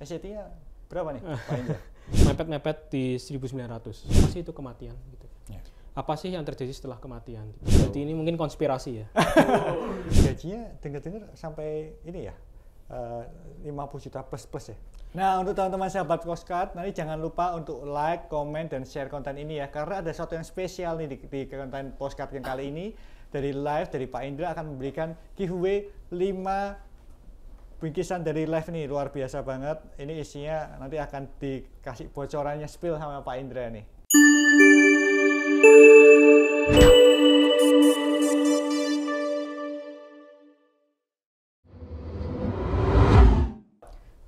SCT e nya berapa nih mepet-mepet di 1900 masih itu kematian gitu yeah. apa sih yang terjadi setelah kematian gitu. jadi ini mungkin konspirasi ya gajinya dengar-dengar sampai ini ya eh, uh, 50 juta plus plus ya Nah, untuk teman-teman sahabat Koskat, nanti jangan lupa untuk like, comment, dan share konten ini ya. Karena ada sesuatu yang spesial nih di, di konten Koskat yang kali ini. Dari live, dari Pak Indra akan memberikan giveaway 5 bingkisan dari live nih luar biasa banget. Ini isinya nanti akan dikasih bocorannya spill sama Pak Indra nih.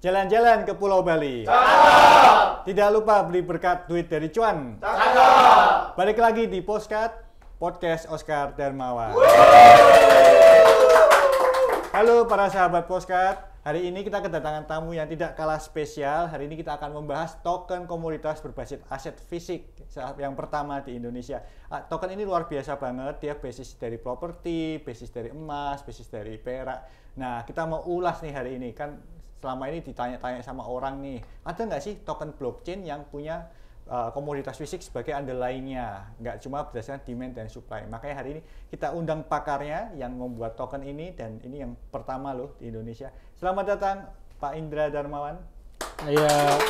Jalan-jalan ke Pulau Bali. Tidak lupa beli berkat duit dari cuan. Balik lagi di Postcard Podcast Oscar Darmawan. Halo para sahabat Postcard. Hari ini kita kedatangan tamu yang tidak kalah spesial. Hari ini kita akan membahas token komoditas berbasis aset fisik yang pertama di Indonesia. Ah, token ini luar biasa banget. Dia basis dari properti, basis dari emas, basis dari perak. Nah, kita mau ulas nih hari ini. Kan selama ini ditanya-tanya sama orang nih, ada nggak sih token blockchain yang punya Eh, komoditas fisik sebagai underlyingnya, nggak cuma berdasarkan demand dan supply. Makanya hari ini kita undang pakarnya yang membuat token ini dan ini yang pertama loh di Indonesia. Selamat datang Pak Indra Darmawan. Iya.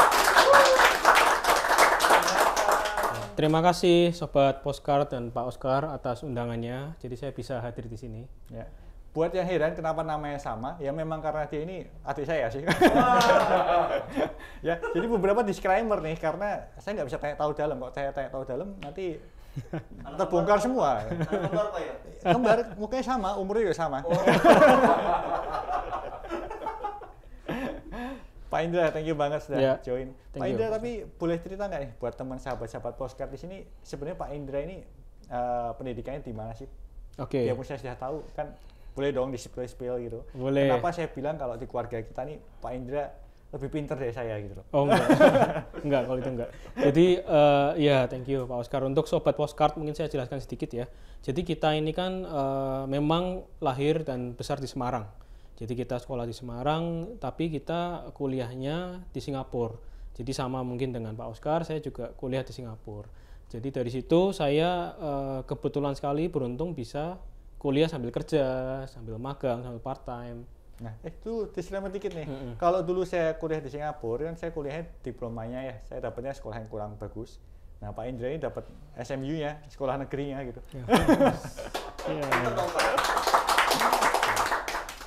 Terima kasih Sobat Postcard dan Pak Oscar atas undangannya. Jadi saya bisa hadir di sini. Ya buat yang heran kenapa namanya sama, ya memang karena dia ini adik saya sih. ya, jadi beberapa disclaimer nih karena saya nggak bisa tanya tahu dalam kok saya tanya tahu dalam nanti terbongkar semua. Ya? Kembar mukanya sama, umurnya juga sama. Oh. Pak Indra, thank you banget sudah yeah. join. Thank Pak Indra, you. tapi boleh cerita nggak nih buat teman sahabat-sahabat postcard di sini sebenarnya Pak Indra ini uh, pendidikannya di mana sih? Oke. Okay. Ya saya sudah tahu kan boleh dong display spill gitu. Boleh. Kenapa saya bilang kalau di keluarga kita nih Pak Indra lebih pinter dari saya gitu loh. Oh enggak, enggak kalau itu enggak. Jadi uh, ya thank you Pak Oscar. Untuk sobat postcard mungkin saya jelaskan sedikit ya. Jadi kita ini kan uh, memang lahir dan besar di Semarang. Jadi kita sekolah di Semarang, tapi kita kuliahnya di Singapura. Jadi sama mungkin dengan Pak Oscar, saya juga kuliah di Singapura. Jadi dari situ saya uh, kebetulan sekali beruntung bisa kuliah sambil kerja, sambil magang, sambil part time. Nah, eh, itu disclaimer dikit nih. Mm -hmm. Kalau dulu saya kuliah di Singapura, kan saya kuliahnya diplomanya ya, saya dapatnya sekolah yang kurang bagus. Nah, Pak Indra ini dapat smu ya, sekolah negerinya gitu. Yeah. Iya.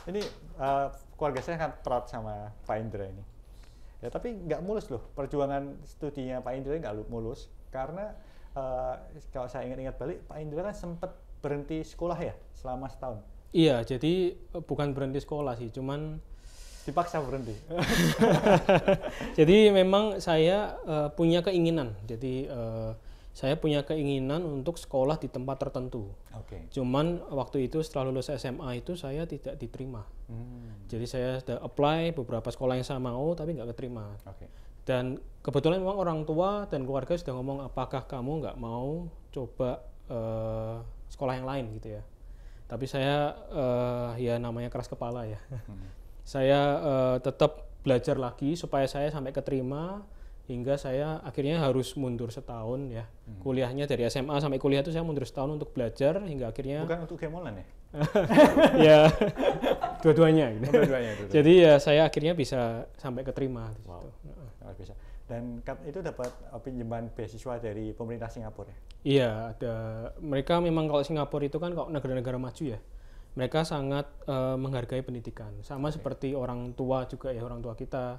ini uh, keluarga saya sangat proud sama Pak Indra ini. Ya, tapi nggak mulus loh, perjuangan studinya Pak Indra nggak mulus, karena uh, kalau saya ingat-ingat balik, Pak Indra kan sempat berhenti sekolah ya selama setahun? Iya, jadi eh, bukan berhenti sekolah sih, cuman dipaksa berhenti. jadi memang saya uh, punya keinginan. Jadi uh, saya punya keinginan untuk sekolah di tempat tertentu. Okay. Cuman waktu itu setelah lulus SMA itu saya tidak diterima. Hmm. Jadi saya sudah apply beberapa sekolah yang saya mau oh, tapi nggak keterima. Okay. Dan kebetulan memang orang tua dan keluarga sudah ngomong apakah kamu nggak mau coba uh, sekolah yang lain gitu ya. Tapi saya uh, ya namanya keras kepala ya. Hmm. saya uh, tetap belajar lagi supaya saya sampai keterima hingga saya akhirnya harus mundur setahun ya. Hmm. Kuliahnya dari SMA sampai kuliah itu saya mundur setahun untuk belajar hingga akhirnya Bukan untuk game ya? ya. dua-duanya oh, gitu. dua dua jadi ya saya akhirnya bisa sampai keterima di situ. bisa. dan itu dapat oh, pinjaman beasiswa dari pemerintah Singapura ya? Iya, ada mereka memang kalau Singapura itu kan kalau negara-negara maju ya, mereka sangat uh, menghargai pendidikan. Sama okay. seperti orang tua juga ya orang tua kita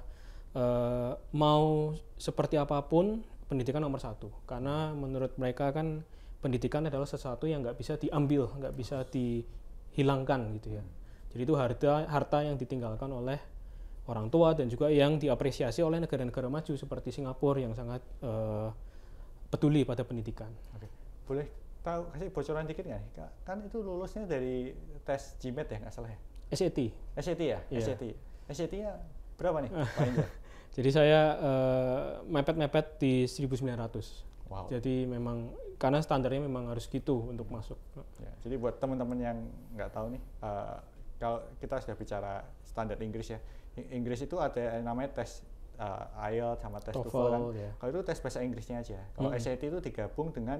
uh, mau seperti apapun pendidikan nomor satu. Karena menurut mereka kan pendidikan adalah sesuatu yang nggak bisa diambil, nggak bisa dihilangkan gitu ya. Hmm jadi itu harta harta yang ditinggalkan oleh orang tua dan juga yang diapresiasi oleh negara-negara maju seperti Singapura yang sangat uh, peduli pada pendidikan. Oke. Boleh tahu kasih bocoran dikit nggak? Kan itu lulusnya dari tes GMAT ya nggak salah ya? SAT. SAT ya? Yeah. SAT. SAT-nya berapa nih? Jadi saya eh, mepet-mepet uh, di 1900. Wow. Jadi memang karena standarnya memang harus gitu untuk masuk. Ya, jadi buat teman-teman yang nggak tahu nih, uh, kalau kita sudah bicara standar Inggris ya Inggris itu ada namanya tes uh, eh, IELTS sama tes TOEFL, kan. TOEFL kan ya. yeah. kalau itu tes bahasa Inggrisnya aja kalau hmm. SAT itu digabung dengan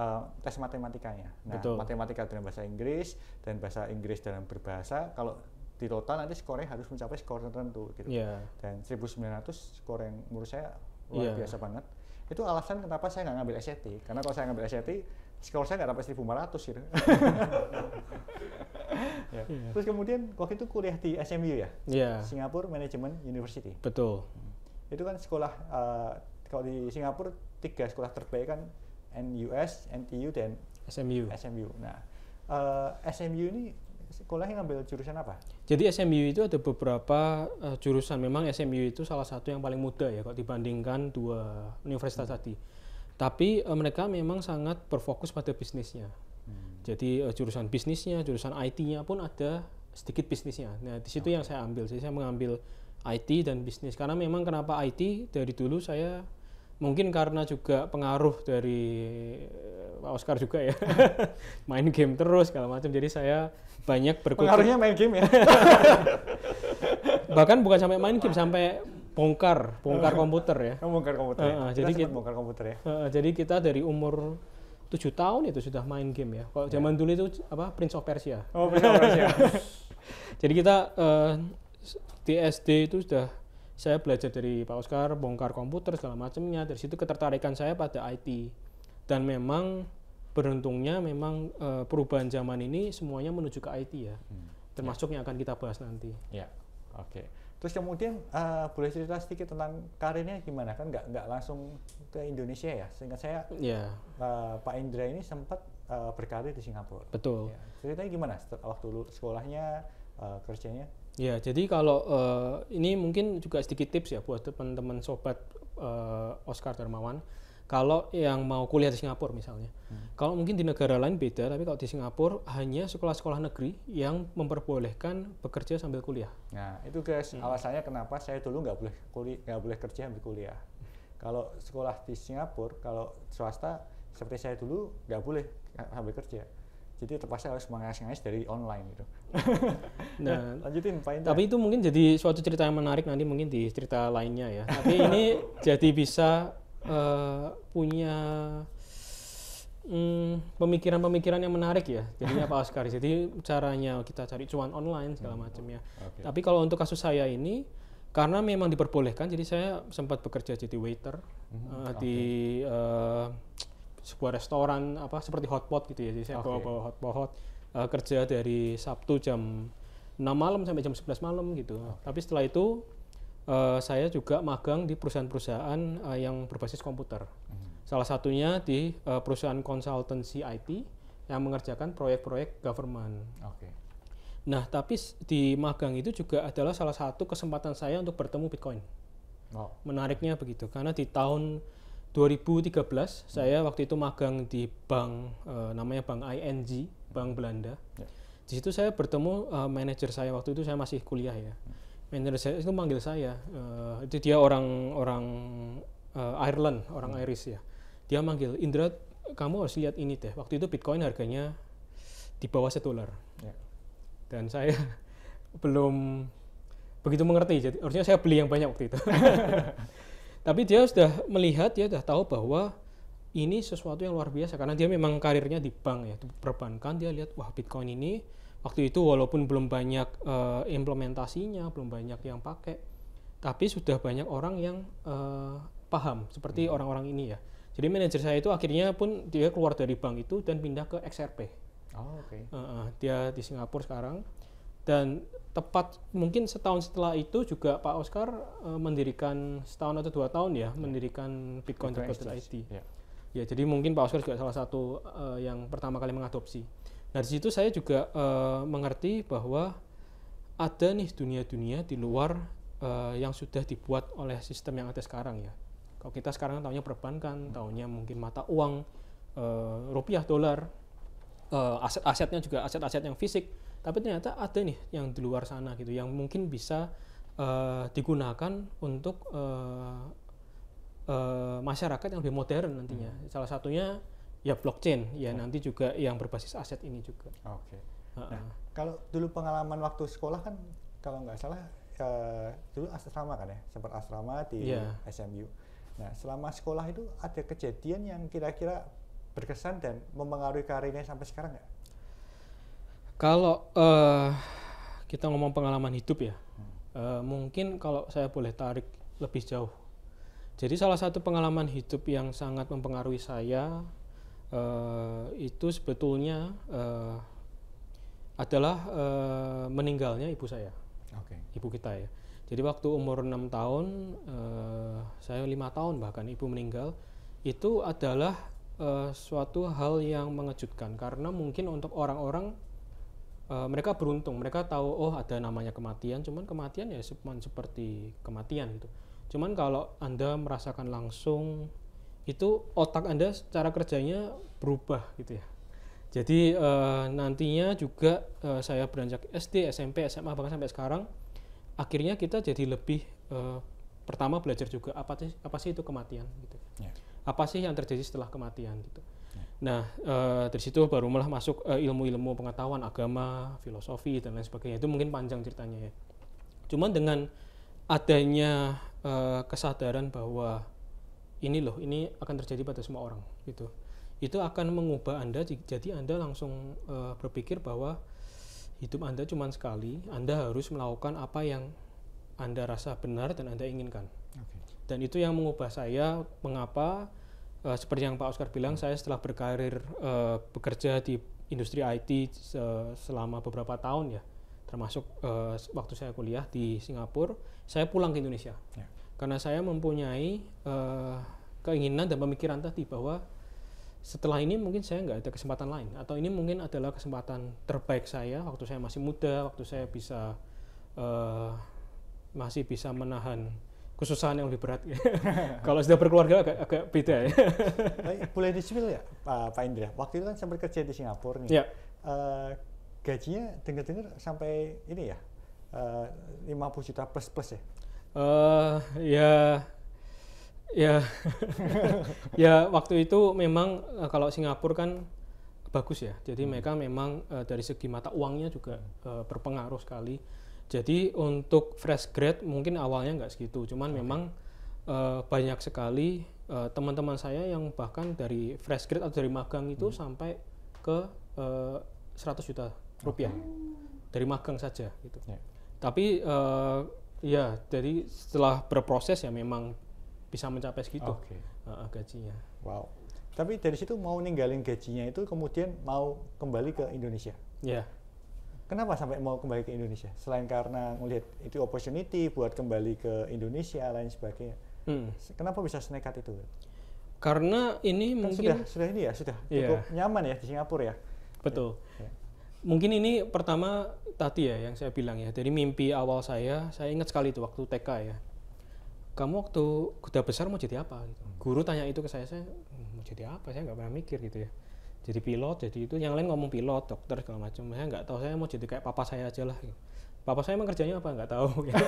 uh, tes matematikanya nah Betul. matematika dalam bahasa Inggris dan bahasa Inggris dalam berbahasa kalau di total nanti skornya harus mencapai skor tertentu gitu yeah. dan 1900 skor yang menurut saya luar yeah. biasa banget itu alasan kenapa saya nggak ngambil SAT karena kalau saya ngambil SAT skor saya nggak sampai 1500 gitu. ya. yeah. Iya. Terus kemudian waktu itu kuliah di SMU ya, yeah. Singapore Management University. Betul. Hmm. Itu kan sekolah uh, kalau di Singapura tiga sekolah terbaik kan NUS, NTU dan SMU. SMU. Nah, uh, eh, SMU ini sekolahnya ngambil jurusan apa? Jadi SMU itu ada beberapa uh, jurusan. Memang SMU itu salah satu yang paling muda ya kalau dibandingkan dua universitas hmm. tadi tapi uh, mereka memang sangat berfokus pada bisnisnya. Hmm. Jadi uh, jurusan bisnisnya, jurusan IT-nya pun ada sedikit bisnisnya. Nah, di situ okay. yang saya ambil. Jadi saya mengambil IT dan bisnis karena memang kenapa IT dari dulu saya mungkin karena juga pengaruh dari Pak eh, Oscar juga ya hmm. main game terus segala macam jadi saya banyak berkutat pengaruhnya main game ya bahkan bukan sampai main game sampai bongkar bongkar oh. komputer ya bongkar oh, komputer uh, ya. Uh, jadi kita bongkar komputer ya uh, jadi kita dari umur tujuh tahun itu sudah main game ya kalau ya. zaman yeah. dulu itu apa Prince of Persia oh Prince of Persia jadi kita uh, di SD itu sudah saya belajar dari Pak Oscar bongkar komputer segala macamnya dari situ ketertarikan saya pada IT dan memang beruntungnya memang uh, perubahan zaman ini semuanya menuju ke IT ya hmm. termasuk yeah. yang akan kita bahas nanti yeah. Oke. Okay. Terus kemudian uh, eh, boleh cerita sedikit tentang karirnya gimana kan nggak nggak langsung ke Indonesia ya? sehingga saya yeah. Iya. uh, Pak Indra ini sempat uh, berkarir di Singapura. Betul. Ya. Ceritanya gimana setelah waktu sekolahnya uh, kerjanya? Ya jadi kalau uh, ini mungkin juga sedikit tips ya buat teman-teman sobat uh, Oscar Darmawan kalau yang mau kuliah di Singapura misalnya. Hmm. Kalau mungkin di negara lain beda, tapi kalau di Singapura hanya sekolah-sekolah negeri yang memperbolehkan bekerja sambil kuliah. Nah, itu guys, hmm. alasannya kenapa saya dulu nggak boleh kuliah, nggak boleh kerja sambil kuliah. Kalau sekolah di Singapura, kalau swasta seperti saya dulu nggak boleh sambil kerja jadi terpaksa harus mengais-ngais dari online gitu. nah, lanjutin Pak Indra. Tapi itu mungkin jadi suatu cerita yang menarik nanti mungkin di cerita lainnya ya. Tapi ini jadi bisa uh, punya pemikiran hmm, pemikiran-pemikiran yang menarik ya. Jadinya Pak Oscar Jadi caranya kita cari cuan online segala hmm, macam ya. Okay. Tapi kalau untuk kasus saya ini karena memang diperbolehkan, jadi saya sempat bekerja jadi waiter hmm uh, eh, okay. di uh, sebuah restoran apa seperti hotpot gitu ya. Jadi saya okay. bawa-bawa hotpot uh, kerja dari Sabtu jam 6 malam sampai jam 11 malam gitu. Okay. Tapi setelah itu Eh, saya juga magang di perusahaan-perusahaan uh, yang berbasis komputer. Hmm. Salah satunya di uh, perusahaan konsultansi IT yang mengerjakan proyek-proyek government. Okay. Nah, tapi di magang itu juga adalah salah satu kesempatan saya untuk bertemu Bitcoin. Oh. Menariknya begitu, karena di tahun 2013 hmm. saya waktu itu magang di bank uh, namanya bank ING, bank hmm. Belanda. Yeah. Di situ saya bertemu uh, manajer saya waktu itu saya masih kuliah ya. Hmm manajer saya itu manggil saya uh, itu dia orang orang uh, Ireland orang hmm. Irish ya dia manggil Indra kamu harus lihat ini deh waktu itu Bitcoin harganya di bawah satu dolar yeah. dan saya belum begitu mengerti jadi harusnya saya beli yang banyak waktu itu tapi dia sudah melihat ya, sudah tahu bahwa ini sesuatu yang luar biasa karena dia memang karirnya di bank ya di perbankan dia lihat wah Bitcoin ini waktu itu walaupun belum banyak uh, implementasinya belum banyak yang pakai tapi sudah banyak orang yang uh, paham seperti hmm. orang-orang hmm. ini ya jadi manajer saya itu akhirnya pun dia keluar dari bank itu dan pindah ke XRP oh, oke okay. uh, uh, dia di Singapura sekarang dan tepat mungkin setahun setelah itu juga Pak Oscar uh, mendirikan setahun atau dua tahun ya hmm. mendirikan Bitcoin Yeah. Ya jadi mungkin Pak Oscar juga salah satu uh, yang pertama kali mengadopsi. Nah, di situ saya juga uh, mengerti bahwa ada nih dunia-dunia di luar uh, yang sudah dibuat oleh sistem yang ada sekarang ya. Kalau kita sekarang kan tahunya perbankan, tahunya mungkin mata uang, uh, rupiah, dolar, uh, aset-asetnya juga aset-aset yang fisik. Tapi ternyata ada nih yang di luar sana gitu, yang mungkin bisa uh, digunakan untuk uh, uh, masyarakat yang lebih modern nantinya. Hmm. Salah satunya ya blockchain ya hmm. nanti juga yang berbasis aset ini juga. Oke. Okay. Uh-uh. Nah kalau dulu pengalaman waktu sekolah kan kalau nggak salah uh, dulu asrama kan ya sempat asrama di yeah. SMU. Nah selama sekolah itu ada kejadian yang kira-kira berkesan dan mempengaruhi karirnya sampai sekarang nggak? Kalau uh, kita ngomong pengalaman hidup ya, hmm. uh, mungkin kalau saya boleh tarik lebih jauh. Jadi salah satu pengalaman hidup yang sangat mempengaruhi saya Eh, itu sebetulnya uh, adalah uh, meninggalnya ibu saya, okay. ibu kita ya. Jadi waktu umur enam tahun, uh, saya lima tahun bahkan ibu meninggal, itu adalah uh, suatu hal yang mengejutkan karena mungkin untuk orang-orang uh, mereka beruntung, mereka tahu oh ada namanya kematian, cuman kematian ya seperti kematian itu. Cuman kalau anda merasakan langsung itu otak Anda secara kerjanya berubah gitu ya. Jadi eh, nantinya juga eh, saya beranjak SD, SMP, SMA bahkan sampai sekarang akhirnya kita jadi lebih eh, pertama belajar juga apa sih apa sih itu kematian gitu. Yeah. Apa sih yang terjadi setelah kematian gitu. Yeah. Nah, dari situ baru malah masuk ilmu-ilmu pengetahuan agama, filosofi dan lain sebagainya. Itu mungkin panjang ceritanya ya. Cuman dengan adanya kesadaran bahwa ini loh ini akan terjadi pada semua orang gitu itu akan mengubah anda jadi anda langsung uh, berpikir bahwa hidup anda cuma sekali anda harus melakukan apa yang anda rasa benar dan anda inginkan okay. dan itu yang mengubah saya mengapa uh, seperti yang Pak Oscar bilang saya setelah berkarir uh, bekerja di industri IT se selama beberapa tahun ya termasuk uh, waktu saya kuliah di Singapura saya pulang ke Indonesia yeah karena saya mempunyai uh, keinginan dan pemikiran tadi bahwa setelah ini mungkin saya nggak ada kesempatan lain atau ini mungkin adalah kesempatan terbaik saya waktu saya masih muda waktu saya bisa uh, masih bisa menahan kesusahan yang lebih berat kalau sudah berkeluarga agak, agak beda ya boleh disebut ya Pak Indra waktu itu kan sampai kerja di Singapura nih ya. uh, gajinya dengar-dengar sampai ini ya uh, 50 juta plus plus ya Eh, ya ya ya waktu itu memang eh, kalau Singapura kan bagus ya. Jadi hmm. mereka memang uh, dari segi mata uangnya juga uh, berpengaruh sekali. Jadi untuk fresh grad mungkin awalnya nggak segitu, cuman okay. memang uh, banyak sekali teman-teman uh, saya yang bahkan dari fresh grad atau dari magang itu hmm. sampai ke uh, 100 juta rupiah okay. dari magang saja gitu. Yeah. Tapi uh, Iya, jadi setelah berproses ya memang bisa mencapai segitu okay. uh, gajinya. Wow. Tapi dari situ mau ninggalin gajinya itu kemudian mau kembali ke Indonesia. Iya. Yeah. Kenapa sampai mau kembali ke Indonesia? Selain karena ngelihat itu opportunity buat kembali ke Indonesia lain sebagainya. Hmm. Kenapa bisa snekat itu? Karena ini kan mungkin sudah sudah ini ya sudah yeah. cukup nyaman ya di Singapura ya. Betul. Ya mungkin ini pertama tadi ya yang saya bilang ya dari mimpi awal saya saya ingat sekali itu waktu TK ya kamu waktu kuda besar mau jadi apa gitu. Hmm. guru tanya itu ke saya saya mau jadi apa saya nggak pernah mikir gitu ya jadi pilot jadi itu yang lain ngomong pilot dokter segala macam saya nggak tahu saya mau jadi kayak papa saya aja lah gitu. papa saya emang kerjanya apa nggak tahu gitu.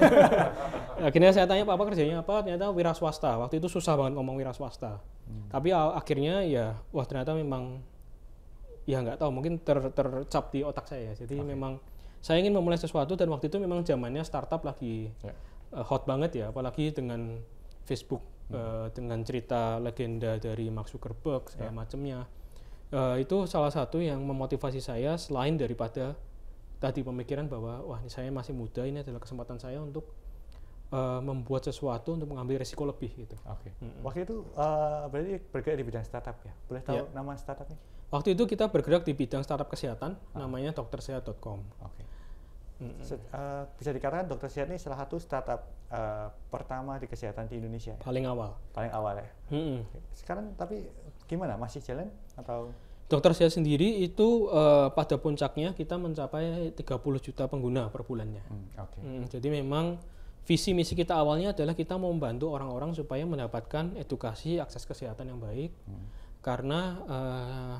akhirnya saya tanya papa kerjanya apa ternyata wira swasta waktu itu susah banget ngomong wira swasta hmm. tapi akhirnya ya wah ternyata memang ya nggak tahu mungkin ter, tercap di otak saya ya. jadi okay. memang saya ingin memulai sesuatu dan waktu itu memang zamannya startup lagi yeah. Ya. uh, hot banget ya apalagi dengan Facebook hmm. uh, dengan cerita legenda dari Mark Zuckerberg segala yeah. macamnya uh, eh, itu salah satu yang memotivasi saya selain daripada tadi pemikiran bahwa wah ini saya masih muda ini adalah kesempatan saya untuk uh, membuat sesuatu untuk mengambil risiko lebih gitu. Oke. Okay. -hmm. Waktu itu uh, berarti bergerak di bidang startup ya. Boleh tahu yeah. nama startupnya? Waktu itu kita bergerak di bidang startup kesehatan, ah. namanya doktersehat.com. Oke. Okay. Mm -hmm. uh, bisa dikatakan dokter sehat ini salah satu startup uh, pertama di kesehatan di Indonesia. Ya? Paling awal. Paling awal ya. Mm -hmm. Sekarang tapi gimana? Masih jalan atau? Dokter sehat sendiri itu uh, pada puncaknya kita mencapai 30 juta pengguna per bulannya. Mm, Oke. Okay. Mm, jadi memang visi misi kita awalnya adalah kita mau membantu orang-orang supaya mendapatkan edukasi akses kesehatan yang baik. Mm. Karena uh,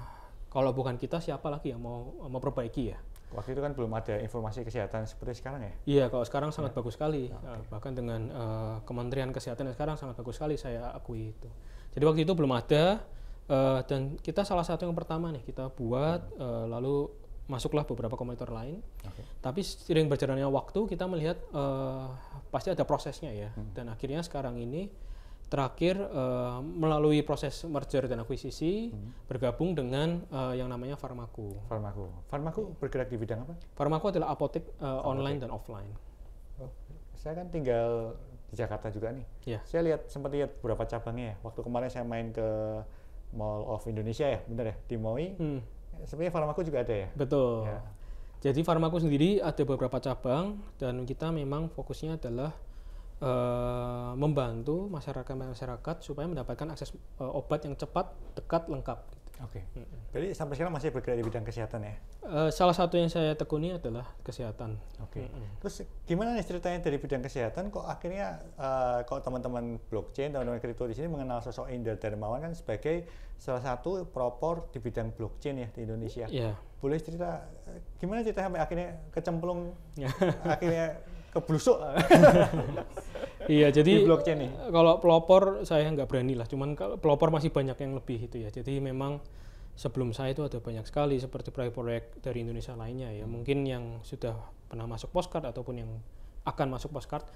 kalau bukan kita, siapa lagi yang mau memperbaiki ya? Waktu itu kan belum ada informasi kesehatan seperti sekarang ya? Iya, kalau sekarang sangat ya. bagus sekali. Ya, okay. Eh, bahkan dengan uh, Kementerian Kesehatan yang sekarang sangat bagus sekali, saya akui itu. Jadi waktu itu belum ada, uh, dan kita salah satu yang pertama nih, kita buat, hmm. uh, lalu masuklah beberapa komentar lain. Okay. Tapi sering berjalannya waktu, kita melihat uh, pasti ada prosesnya ya. Hmm. Dan akhirnya sekarang ini terakhir uh, melalui proses merger dan akuisisi hmm. bergabung dengan uh, yang namanya Farmaku. Farmaku. Farmaku iya. bergerak di bidang apa? Farmaku adalah apotek uh, apotek. online dan offline. Oh, saya kan tinggal di Jakarta juga nih. Yeah. Saya lihat sempat lihat beberapa cabangnya ya. Waktu kemarin saya main ke Mall of Indonesia ya, benar ya, di MOI. Hmm. Sebenarnya Farmaku juga ada ya. Betul. Ya. Jadi Farmaku sendiri ada beberapa cabang dan kita memang fokusnya adalah uh, membantu masyarakat masyarakat supaya mendapatkan akses uh, obat yang cepat, dekat, lengkap. Oke. Okay. Mm -hmm. Jadi sampai sekarang masih bergerak di bidang kesehatan ya? Uh, salah satu yang saya tekuni adalah kesehatan. Oke. Okay. Mm -hmm. Terus gimana nih ceritanya dari bidang kesehatan kok akhirnya uh, kok teman-teman blockchain, teman-teman kripto di sini mengenal sosok Indra Darmawan kan sebagai salah satu propor di bidang blockchain ya di Indonesia. Iya. Yeah. Boleh cerita gimana cerita sampai akhirnya kecemplung akhirnya keblusuk. iya, jadi di blockchain nih. Kalau pelopor saya nggak berani lah, cuman kalau pelopor masih banyak yang lebih itu ya. Jadi memang sebelum saya itu ada banyak sekali seperti proyek-proyek dari Indonesia lainnya ya. Hmm. Mungkin yang sudah pernah masuk postcard ataupun yang akan masuk postcard.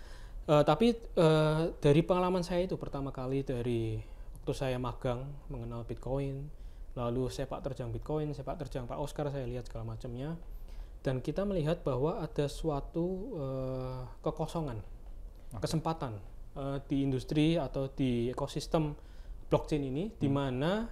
Uh, tapi uh, dari pengalaman saya itu pertama kali dari waktu saya magang mengenal Bitcoin, lalu sepak terjang Bitcoin, sepak terjang Pak Oscar saya lihat segala macamnya dan kita melihat bahwa ada suatu uh, kekosongan okay. kesempatan uh, di industri atau di ekosistem blockchain ini hmm. di mana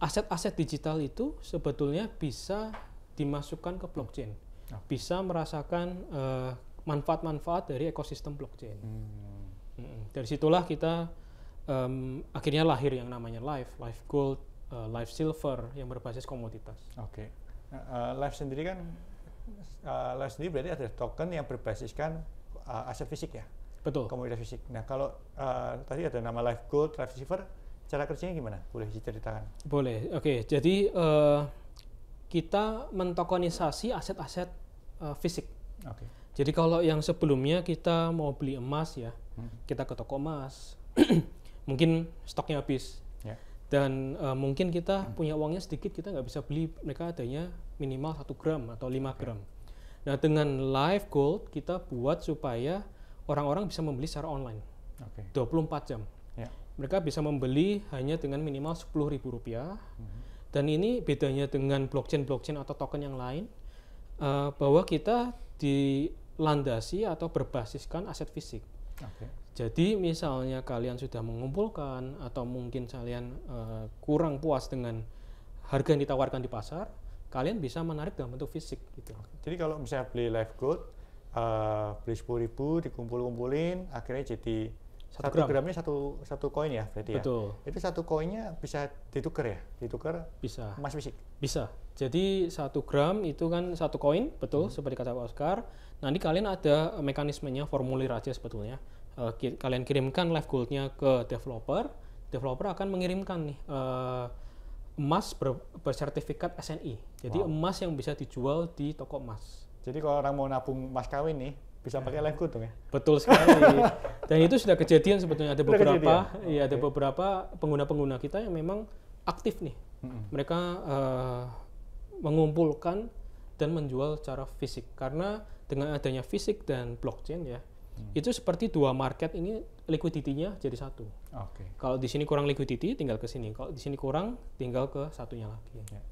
aset-aset digital itu sebetulnya bisa dimasukkan ke blockchain oh. bisa merasakan manfaat eh, manfaat-manfaat dari ekosistem blockchain hmm. Hmm. dari situlah kita um, akhirnya lahir yang namanya live live gold uh, live silver yang berbasis komoditas oke okay. Nah, uh, live sendiri kan uh, eh, sendiri berarti ada token yang berbasiskan uh, aset fisik ya. Betul. Komoditas fisik. Nah, kalau uh, tadi ada nama Live Gold, Live Silver, cara kerjanya gimana? Boleh diceritakan? Boleh. Oke, okay. jadi uh, kita mentokonisasi aset-aset uh, fisik. Oke. Okay. Jadi kalau yang sebelumnya kita mau beli emas ya, hmm. kita ke toko emas. Mungkin stoknya habis dan uh, mungkin kita hmm. punya uangnya sedikit kita nggak bisa beli mereka adanya minimal 1 gram atau 5 gram. Nah dengan live gold kita buat supaya orang-orang bisa membeli secara online okay. 24 jam. Yeah. Mereka bisa membeli hanya dengan minimal sepuluh ribu rupiah hmm. dan ini bedanya dengan blockchain-blockchain atau token yang lain uh, bahwa kita dilandasi atau berbasiskan aset fisik. Okay. Jadi misalnya kalian sudah mengumpulkan atau mungkin kalian uh, kurang puas dengan harga yang ditawarkan di pasar, kalian bisa menarik dalam bentuk fisik gitu. Jadi kalau misalnya beli live gold, uh, beli sepuluh ribu dikumpul-kumpulin, akhirnya jadi satu, satu gram. gramnya satu satu koin ya berarti ya? Betul. ya. Itu satu koinnya bisa ditukar ya, ditukar bisa emas fisik. Bisa. Jadi satu gram itu kan satu koin, betul hmm. seperti kata Pak Oscar. Nanti kalian ada mekanismenya formulir aja sebetulnya Eh, kalian kirimkan live goldnya ke developer, developer akan mengirimkan nih uh, emas ber bersertifikat SNI. Jadi wow. emas yang bisa dijual di toko emas. Jadi kalau orang mau nabung emas kawin nih bisa ya. pakai live gold dong ya? Betul sekali. Dan itu sudah kejadian sebetulnya ada beberapa, ya ada beberapa pengguna-pengguna kita yang memang aktif nih. Mm -hmm. Mereka uh, mengumpulkan dan menjual secara fisik karena dengan adanya fisik dan blockchain ya Hmm. Itu seperti dua market ini liquidity-nya jadi satu. Okay. Kalau di sini kurang liquidity, tinggal ke sini. Kalau di sini kurang, tinggal ke satunya lagi. Yeah.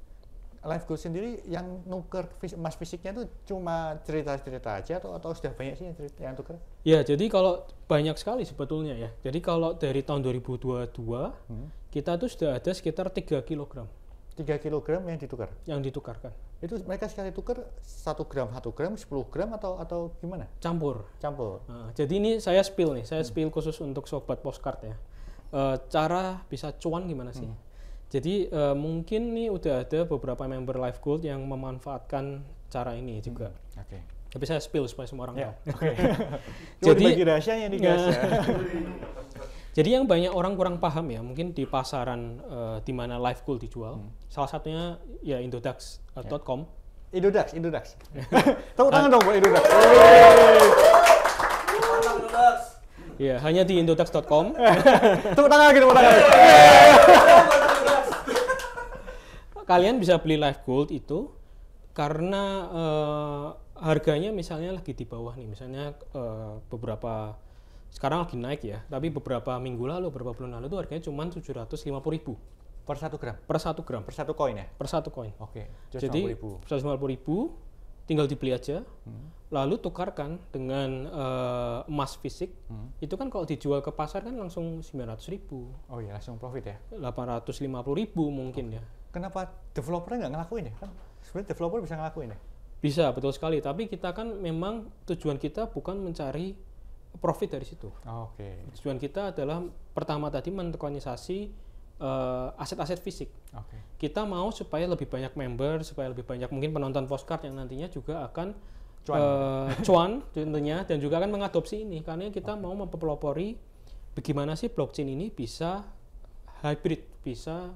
Life sendiri yang nuker emas fisiknya itu cuma cerita-cerita aja atau atau sudah banyak sih yang cerita yang tuker? Ya, jadi kalau banyak sekali sebetulnya ya. Jadi kalau dari tahun 2022 hmm. kita tuh sudah ada sekitar 3 kg. 3 kg yang ditukar? Yang ditukarkan itu mereka sekali tuker satu gram satu gram 10 gram atau atau gimana campur campur nah, jadi ini saya spill nih saya hmm. spill khusus untuk sobat postcard ya e, cara bisa cuan gimana sih hmm. jadi e, mungkin nih udah ada beberapa member live gold yang memanfaatkan cara ini juga hmm. oke okay. tapi saya spill supaya semua orang yeah. tahu okay. jadi bagi rahasianya nih guys iya. ya. Jadi yang banyak orang kurang paham ya, mungkin di pasaran uh, di mana live gold dijual, hmm. salah satunya ya indodax.com. Eh, ya. Uh, indodax, Indodax. Tepuk tangan dong buat Indodax. Iya, hanya di indodax.com. Tepuk tangan lagi, tepuk tangan. Kalian bisa beli live gold itu karena uh, harganya misalnya lagi di bawah nih, misalnya uh, beberapa sekarang lagi naik ya, tapi beberapa minggu lalu, beberapa bulan lalu itu harganya cuma tujuh ratus lima puluh ribu. Per satu gram? Per satu gram. Per satu koin ya? Per satu koin. Oke, okay. Jadi, lima puluh ribu, tinggal dibeli aja, hmm. lalu tukarkan dengan uh, emas fisik, hmm. itu kan kalau dijual ke pasar kan langsung sembilan ratus ribu. Oh iya, langsung profit ya? Delapan ratus lima puluh ribu mungkin okay. ya. Kenapa developer nggak ngelakuin ya? Kan sebenarnya developer bisa ngelakuin ya? Bisa, betul sekali. Tapi kita kan memang tujuan kita bukan mencari profit dari situ. Oh, Oke. Okay. Tujuan kita adalah pertama tadi menteknisasi aset eh, aset-aset fisik. Okay. Kita mau supaya lebih banyak member, supaya lebih banyak mungkin penonton postcard yang nantinya juga akan cuan, uh, cuan tentunya dan juga akan mengadopsi ini karena kita okay. mau mempelopori bagaimana sih blockchain ini bisa hybrid, bisa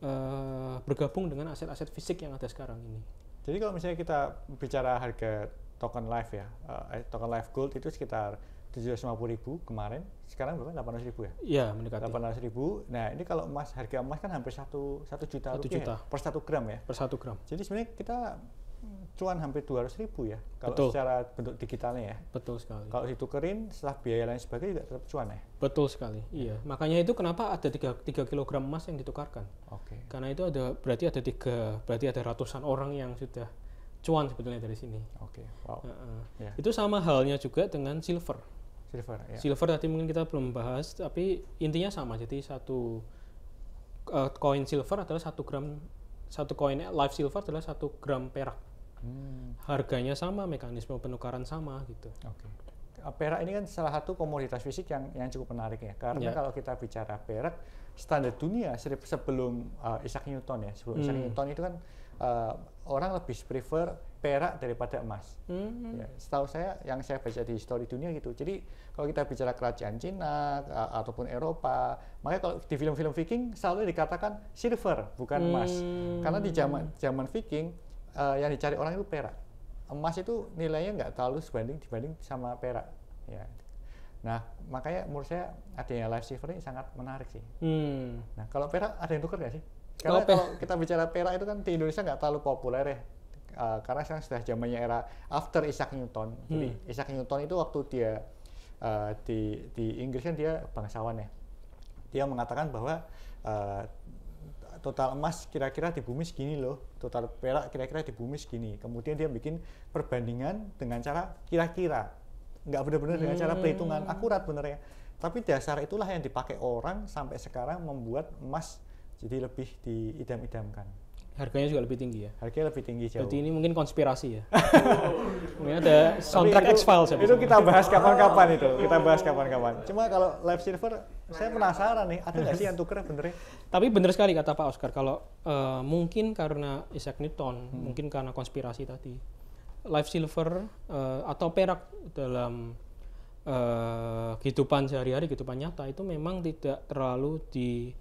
uh, bergabung dengan aset-aset fisik yang ada sekarang ini. Jadi kalau misalnya kita bicara harga token live ya, uh, token live gold itu sekitar ribu kemarin, sekarang berapa? 800 ribu ya? Iya, mendekati. 800 ribu. Nah, ini kalau emas, harga emas kan hampir satu 1 juta 1 ya? juta. per satu gram ya? Per satu gram. Jadi sebenarnya kita cuan hampir 200 ribu ya, kalau Betul. secara bentuk digitalnya ya? Betul sekali. Kalau ditukerin, setelah biaya lain sebagainya juga tetap cuan ya? Betul sekali, ya. iya. Makanya itu kenapa ada 3, 3 kg emas yang ditukarkan. Oke. Okay. Karena itu ada berarti ada tiga berarti ada ratusan orang yang sudah cuan sebetulnya dari sini. Oke, okay. wow. Uh -uh. Yeah. Itu sama halnya juga dengan silver Silver. Ya. Silver tadi mungkin kita belum bahas, tapi intinya sama. Jadi satu eh, koin uh, silver adalah satu gram, satu koin live silver adalah satu gram perak. Hmm. Harganya sama, mekanisme penukaran sama gitu. Oke. Okay. Perak ini kan salah satu komoditas fisik yang yang cukup menarik ya, karena yeah. kalau kita bicara perak, standar dunia sebelum uh, Isaac Newton ya, sebelum hmm. Isaac Newton itu kan uh, orang lebih prefer perak daripada emas. Hmm. Ya, setahu saya yang saya baca di histori dunia gitu. Jadi kalau kita bicara kerajaan Cina ataupun Eropa, makanya kalau di film-film Viking selalu dikatakan silver bukan hmm. emas. Karena di zaman zaman Viking uh, yang dicari orang itu perak. Emas itu nilainya nggak terlalu sebanding dibanding sama perak. Ya. Nah, makanya menurut saya adanya life silver ini sangat menarik sih. Hmm. Nah, kalau perak ada yang tukar nggak sih? Karena kalau kita bicara perak itu kan di Indonesia nggak terlalu populer ya Eh, karena sekarang sudah zamannya era after Isaac Newton. Hmm. Jadi Isaac Newton itu waktu dia uh, di di Inggris kan dia bangsawan ya. Dia mengatakan bahwa uh, total emas kira-kira di bumi segini loh, total perak kira-kira di bumi segini. Kemudian dia bikin perbandingan dengan cara kira-kira, nggak benar-benar dengan cara perhitungan hmm. akurat benernya. Tapi dasar itulah yang dipakai orang sampai sekarang membuat emas jadi lebih diidam-idamkan harganya juga lebih tinggi ya. Harganya lebih tinggi jauh. Jadi ini mungkin konspirasi ya. mungkin ada soundtrack X Files ya. Itu kita bahas kapan-kapan itu. Kita bahas kapan-kapan. Cuma kalau live Silver, saya penasaran nih, ada nggak sih yang tuker bener ya? Tapi bener sekali kata Pak Oscar kalau uh, mungkin karena Isaac Newton, hmm. mungkin karena konspirasi tadi. Live silver uh, atau perak dalam uh, kehidupan sehari-hari, kehidupan nyata itu memang tidak terlalu di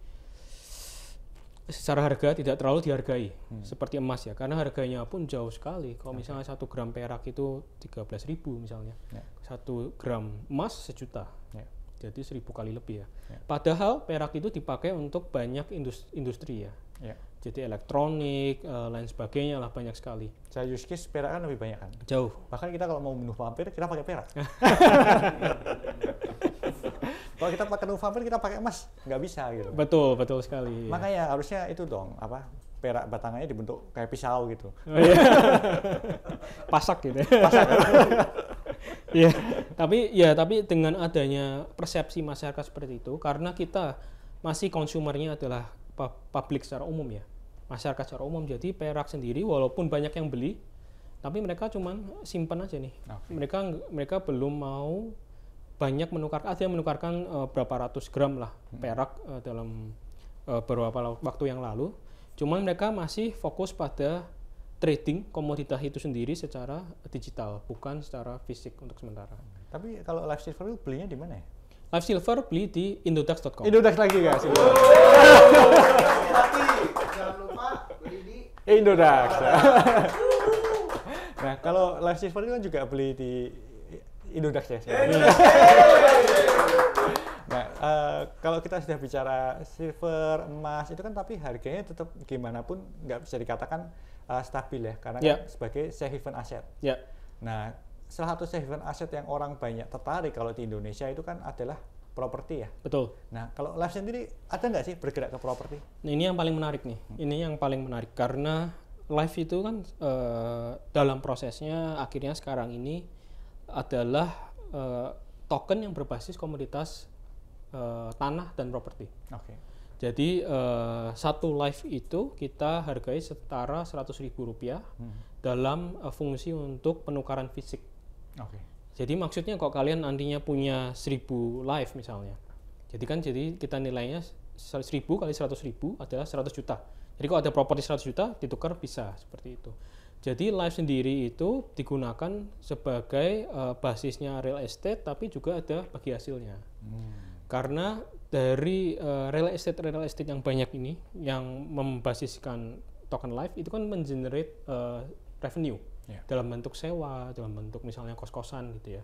secara harga tidak terlalu dihargai hmm. seperti emas ya karena harganya pun jauh sekali kalau okay. misalnya satu gram perak itu 13.000 ribu misalnya yeah. satu gram emas sejuta yeah. jadi seribu kali lebih ya yeah. padahal perak itu dipakai untuk banyak industri, industri ya yeah. jadi elektronik uh, lain sebagainya lah banyak sekali saya use case perak kan lebih banyak kan jauh bahkan kita kalau mau minum vampir kita pakai perak Kalau kita pakai November kita pakai emas, nggak bisa gitu. Betul, betul sekali. Iya. Makanya harusnya itu dong apa perak batangannya dibentuk kayak pisau gitu. Oh, iya. Pasak gitu. Pasak. Iya, tapi ya tapi dengan adanya persepsi masyarakat seperti itu karena kita masih konsumernya adalah publik secara umum ya. Masyarakat secara umum jadi perak sendiri walaupun banyak yang beli tapi mereka cuman simpan aja nih. Okay. Mereka mereka belum mau banyak menukarkan ada yang menukarkan uh, berapa ratus gram lah perak uh, dalam uh, beberapa waktu yang lalu cuma mereka masih fokus pada trading komoditas itu sendiri secara digital bukan secara fisik untuk sementara tapi kalau live silver itu belinya di mana ya live silver beli di indodax.com indodax lagi guys oh. tapi jangan lupa beli di indodax nah kalau live silver itu kan juga beli di Indodax ya. Iya, iya. Nah, uh, kalau kita sudah bicara silver, emas itu kan tapi harganya tetap gimana pun nggak bisa dikatakan uh, stabil ya karena yeah. kan iya. sebagai safe haven aset. Yeah. Nah, salah satu safe haven aset yang orang banyak tertarik kalau di Indonesia itu kan adalah properti ya. Betul. Nah, kalau live sendiri ada nggak sih bergerak ke properti? Nah, ini yang paling menarik nih. Hmm. Ini yang paling menarik karena live itu kan uh, dalam prosesnya akhirnya sekarang ini adalah uh, token yang berbasis komoditas uh, tanah dan properti. Okay. Jadi uh, satu live itu kita hargai setara seratus ribu rupiah hmm. dalam uh, fungsi untuk penukaran fisik. Okay. Jadi maksudnya kalau kalian nantinya punya seribu live misalnya, jadi kan jadi kita nilainya seribu kali seratus ribu adalah seratus juta. Jadi kalau ada properti seratus juta ditukar bisa seperti itu. Jadi live sendiri itu digunakan sebagai uh, basisnya real estate, tapi juga ada bagi hasilnya. Hmm. Karena dari uh, real estate real estate yang banyak ini, yang membasiskan token live itu kan mengenerate uh, revenue yeah. dalam bentuk sewa, dalam bentuk misalnya kos-kosan gitu ya.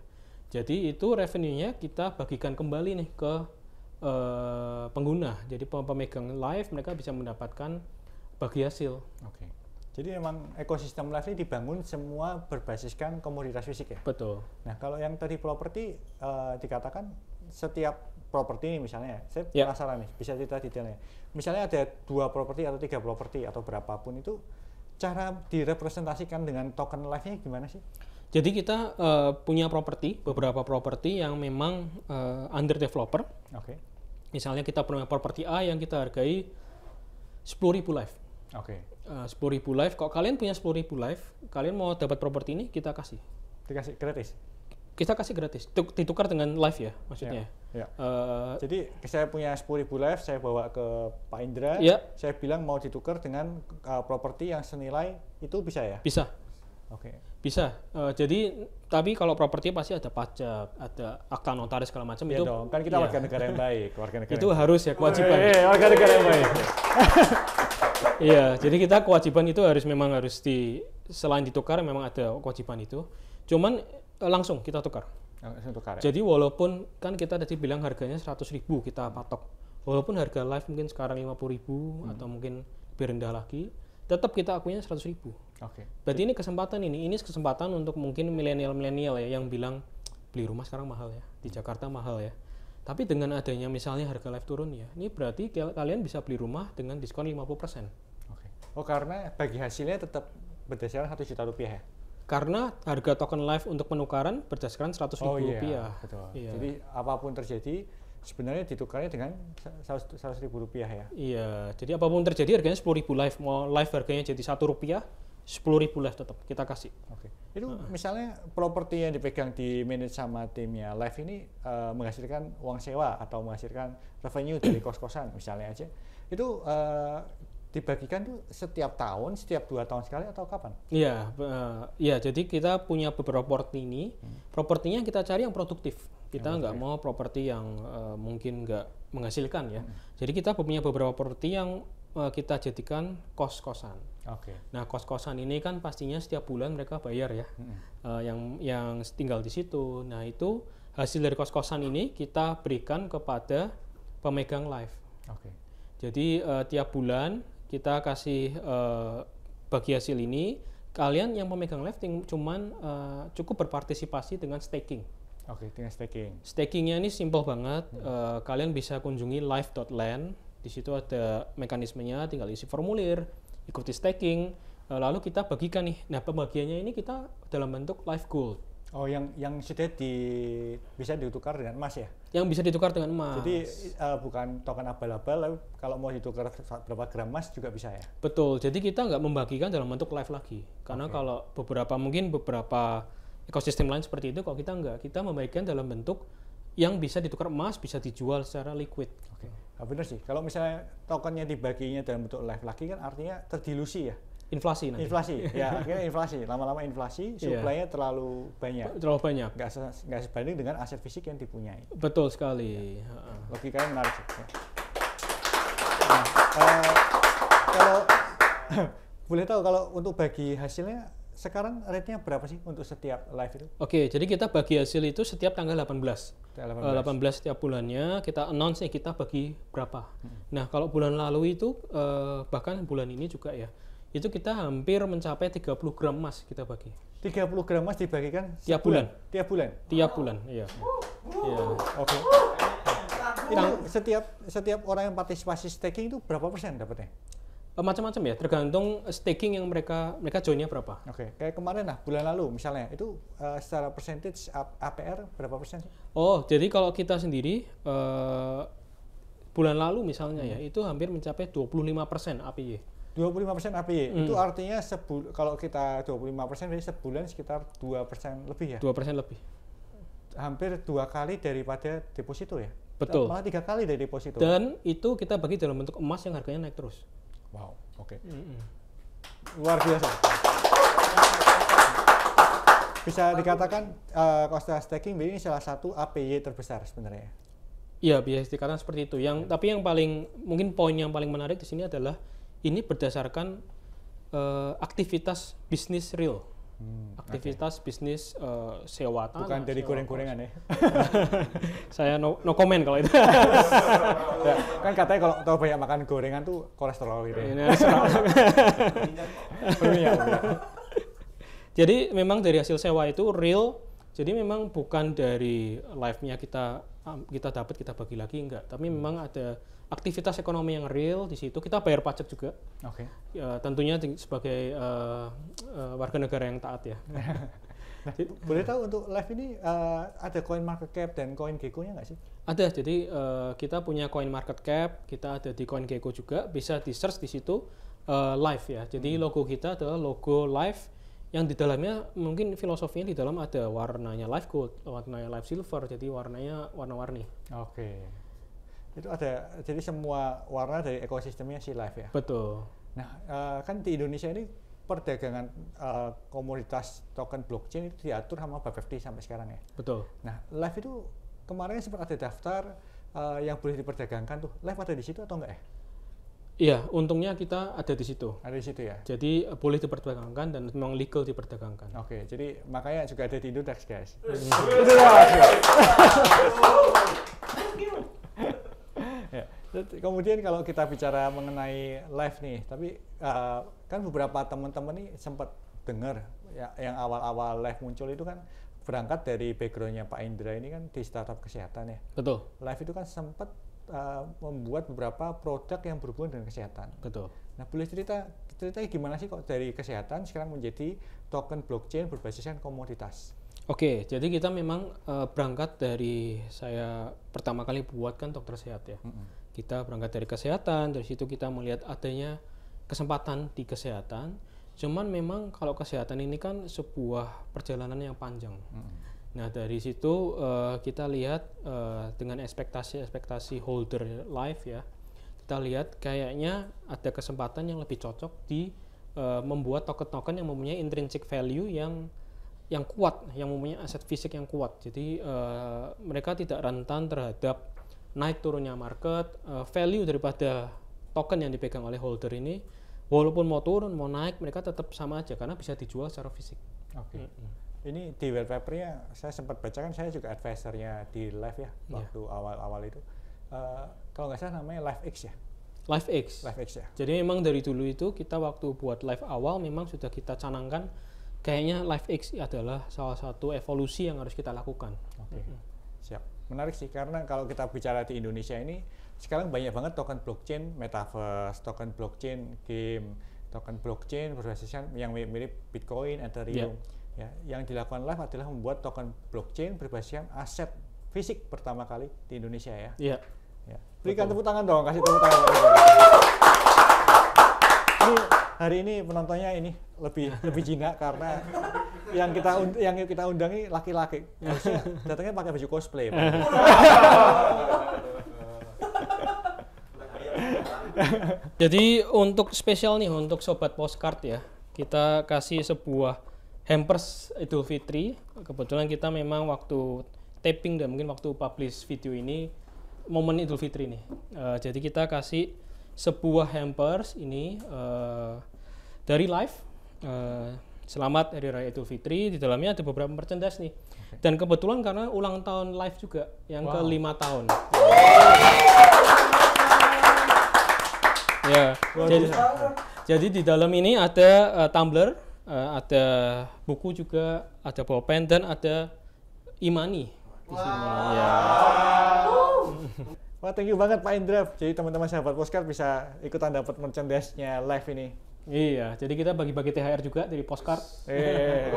Jadi itu revenue-nya kita bagikan kembali nih ke uh, pengguna. Jadi pemegang live mereka bisa mendapatkan bagi hasil. Okay. Jadi memang ekosistem live ini dibangun semua berbasiskan komoditas fisik ya. Betul. Nah kalau yang tadi properti uh, dikatakan setiap properti ini misalnya, saya yeah. penasaran nih, bisa cerita detailnya. Misalnya ada dua properti atau tiga properti atau berapapun itu, cara direpresentasikan dengan token live-nya gimana sih? Jadi kita uh, punya properti, beberapa properti yang memang uh, under developer. Oke. Okay. Misalnya kita punya properti A yang kita hargai 10.000 live. Oke. Okay Eh, sepuluh ribu live. Kok kalian punya sepuluh ribu live, kalian mau dapat properti ini kita kasih. Dikasih gratis. Kita kasih gratis. ditukar dengan live ya maksudnya. Ya, ya. Uh, Jadi saya punya sepuluh ribu live, saya bawa ke Pak Indra. Ya. Saya bilang mau ditukar dengan uh, properti yang senilai itu bisa ya? Bisa. Oke. Okay. Bisa. Uh, jadi tapi kalau properti pasti ada pajak, ada akta notaris segala macam ya itu. dong. Kan kita ya. warga negara yang baik, warga negara. Itu yang harus ya kewajiban. Iya, iya, warga negara yang baik. Iya, jadi kita kewajiban itu harus memang harus di selain ditukar memang ada kewajiban itu. Cuman eh, langsung kita tukar. Langsung tukar. Ya? Jadi walaupun kan kita tadi bilang harganya seratus ribu kita patok. Walaupun harga live mungkin sekarang puluh ribu hmm. atau mungkin lebih rendah lagi, tetap kita akunya seratus ribu. Oke. Okay. Berarti ini kesempatan ini, ini kesempatan untuk mungkin milenial-milenial ya yang bilang beli rumah sekarang mahal ya, di Jakarta mahal ya tapi dengan adanya misalnya harga live turun ya, ini berarti kalian bisa beli rumah dengan diskon 50%. Oke. Okay. Oh, karena bagi hasilnya tetap berdasarkan satu juta rupiah ya? Karena harga token live untuk penukaran berdasarkan seratus oh, ribu oh, iya. rupiah. Betul. Iya. Jadi apapun terjadi, sebenarnya ditukarnya dengan seratus ribu rupiah ya? Iya. Jadi apapun terjadi harganya sepuluh ribu live. Mau live harganya jadi satu rupiah, sepuluh ribu lah tetap kita kasih. Oke. Okay. Itu misalnya properti yang dipegang di manage sama timnya Live ini uh, menghasilkan uang sewa atau menghasilkan revenue dari kos-kosan misalnya aja. Itu uh, dibagikan tuh setiap tahun, setiap dua tahun sekali atau kapan? Iya, uh, jadi kita punya beberapa properti ini. Hmm. Propertinya kita cari yang produktif. Kita nggak mau properti yang uh, mungkin nggak menghasilkan ya. Hmm. Jadi kita punya beberapa properti yang Eh, kita jadikan kos-kosan. Oke. Okay. Nah, kos-kosan ini kan pastinya setiap bulan mereka bayar ya. Mm -hmm. uh, yang yang tinggal di situ. Nah, itu hasil dari kos-kosan ini kita berikan kepada pemegang live. Oke. Okay. Jadi uh, tiap bulan kita kasih uh, bagi hasil ini kalian yang pemegang live cuman uh, cukup berpartisipasi dengan staking. Oke, okay, dengan staking. Stakingnya ini simpel banget. Hmm. Uh, kalian bisa kunjungi live.land di situ ada mekanismenya, tinggal isi formulir, ikuti staking, eh, lalu kita bagikan nih. Nah, pembagiannya ini kita dalam bentuk live gold. Oh, yang yang sudah di bisa ditukar dengan emas ya? Yang bisa ditukar dengan emas. Jadi uh, bukan token abal-abal, kalau mau ditukar berapa gram emas juga bisa ya? Betul. Jadi kita nggak membagikan dalam bentuk live lagi, karena okay. kalau beberapa mungkin beberapa ekosistem lain seperti itu, kalau kita nggak, kita membagikan dalam bentuk yang bisa ditukar emas, bisa dijual secara liquid. Oke. Okay. Ah, benar sih. Kalau misalnya tokennya dibaginya dalam bentuk live lagi kan artinya terdilusi ya. Inflasi nanti. Inflasi, ya akhirnya inflasi. Lama-lama inflasi, iya. suplainya yeah. terlalu banyak. Terlalu banyak. Nggak, se nggak sebanding dengan aset fisik yang dipunyai. Betul sekali. Ya. Logikanya menarik Ya. Nah, uh, kalau boleh tahu kalau untuk bagi hasilnya sekarang rate berapa sih untuk setiap live itu? Oke, jadi kita bagi hasil itu setiap tanggal 18. 18. 18 eh, setiap bulannya kita announce nih kita bagi berapa. Hmm. Nah kalau bulan lalu itu eh, bahkan bulan ini juga ya itu kita hampir mencapai 30 gram emas kita bagi. 30 gram emas dibagikan tiap bulan. bulan. Tiap bulan. Tiap bulan, iya. Iya. Oke. Itu setiap setiap orang yang partisipasi staking itu berapa persen dapatnya? Eh, macam-macam ya tergantung staking yang mereka mereka joinnya berapa. Oke, okay. kayak kemarin lah bulan lalu misalnya itu uh, secara percentage APR berapa persen? Oh, jadi kalau kita sendiri uh, bulan lalu misalnya ya, hmm. ya itu hampir mencapai 25 persen APY. 25 persen APY hmm. itu artinya sebul kalau kita 25 persen berarti sebulan sekitar 2 persen lebih ya? 2 persen lebih. Hampir dua kali daripada deposito ya? Betul. Malah tiga kali dari deposito. Dan itu kita bagi dalam bentuk emas yang harganya naik terus. Wow, oke. Okay. Mm -hmm. Luar biasa. Bisa dikatakan uh, eh, Costa Staking ini salah satu APY terbesar sebenarnya. Ya? Iya, biasa dikatakan seperti itu. Yang ya. tapi yang paling mungkin poin yang paling menarik di sini adalah ini berdasarkan uh, aktivitas bisnis real. Hmm, Aktivitas okay. bisnis uh, sewa tanah. Bukan dari goreng-gorengan ya? Saya no, no comment kalau itu. ya, kan katanya kalau tahu banyak makan gorengan tuh kolesterol gitu iya, ya, ya. jadi memang dari hasil sewa itu real. Jadi memang bukan dari live-nya kita um, kita dapat kita bagi lagi enggak, tapi memang ada aktivitas ekonomi yang real di situ. Kita bayar pajak juga. Oke. Okay. Ya, uh, tentunya sebagai uh, uh, warga negara yang taat ya. nah, boleh tahu untuk live ini uh, ada coin market cap dan coin gecko nya nggak sih? Ada. Jadi uh, kita punya coin market cap, kita ada di coin gecko juga. Bisa di search di situ uh, live ya. Jadi hmm. logo kita adalah logo live yang di dalamnya mungkin filosofinya di dalam ada warnanya live gold, warnanya live silver, jadi warnanya warna-warni. Oke. Okay itu ada jadi semua warna dari ekosistemnya si Live ya betul nah eh, kan di Indonesia ini perdagangan eh, komoditas token blockchain itu diatur sama BAPEPTI sampai sekarang ya betul nah Live itu kemarin sempat ada daftar eh, yang boleh diperdagangkan tuh live ada di situ atau enggak ya Iya, untungnya kita ada di situ. Ada di situ ya. Jadi boleh diperdagangkan dan memang legal diperdagangkan. Oke, jadi makanya juga ada di Indodax guys. Kemudian kalau kita bicara mengenai live nih, tapi uh, kan beberapa teman-teman nih sempat dengar ya, yang awal-awal live muncul itu kan berangkat dari backgroundnya Pak Indra ini kan di startup kesehatan ya. Betul. Live itu kan sempat uh, membuat beberapa produk yang berhubungan dengan kesehatan. Betul. Nah boleh cerita ceritanya gimana sih kok dari kesehatan sekarang menjadi token blockchain berbasiskan komoditas? Oke, jadi kita memang uh, berangkat dari saya pertama kali buatkan dokter sehat ya. Mm -hmm kita berangkat dari kesehatan, dari situ kita melihat adanya kesempatan di kesehatan. Cuman memang kalau kesehatan ini kan sebuah perjalanan yang panjang. Hmm. Nah dari situ uh, kita lihat uh, dengan ekspektasi-ekspektasi holder life ya, kita lihat kayaknya ada kesempatan yang lebih cocok di uh, membuat token-token yang mempunyai intrinsic value yang yang kuat, yang mempunyai aset fisik yang kuat. Jadi uh, mereka tidak rentan terhadap naik turunnya market, uh, value daripada token yang dipegang oleh holder ini, walaupun mau turun mau naik mereka tetap sama aja karena bisa dijual secara fisik. Oke. Okay. -hmm. Ini di web papernya saya sempat baca kan saya juga advisernya di live ya iya. waktu awal-awal yeah. itu. Uh, kalau nggak salah namanya LiveX ya. LiveX. LiveX ya. Jadi memang dari dulu itu kita waktu buat live awal memang sudah kita canangkan kayaknya LiveX adalah salah satu evolusi yang harus kita lakukan. Oke. Okay. Mm -hmm. Siap menarik sih karena kalau kita bicara di Indonesia ini sekarang banyak banget token blockchain, metaverse, token blockchain game, token blockchain berbasis yang mirip Bitcoin, Ethereum. Yeah. Ya, yang dilakukan Live adalah membuat token blockchain berbasis aset fisik pertama kali di Indonesia ya. Iya. Yeah. Ya. Berikan tepuk tangan dong, kasih tepuk tangan. Ini hari ini penontonnya ini lebih lebih jinak karena yang kita yang kita undangi laki-laki. datangnya pakai baju cosplay. Jadi untuk spesial nih untuk sobat postcard ya, kita kasih sebuah hampers Idul Fitri. Kebetulan kita memang waktu taping dan mungkin waktu publish video ini momen Idul Fitri nih. Uh, jadi kita kasih sebuah hampers ini uh, dari live uh, Selamat Hari Raya Idul Fitri. Di dalamnya ada beberapa merchandise nih. Dan kebetulan karena ulang tahun live juga yang wow. ke tahun. ya. Jadi, jadi di dalam ini ada uh, tumbler, uh, ada buku juga, ada bolpen dan ada imani ya. Wah, thank you banget Pak Indra. Jadi teman-teman sahabat Postcard bisa ikutan dapat merchandise-nya live ini. Iya, jadi kita bagi-bagi THR juga dari postcard. Eh.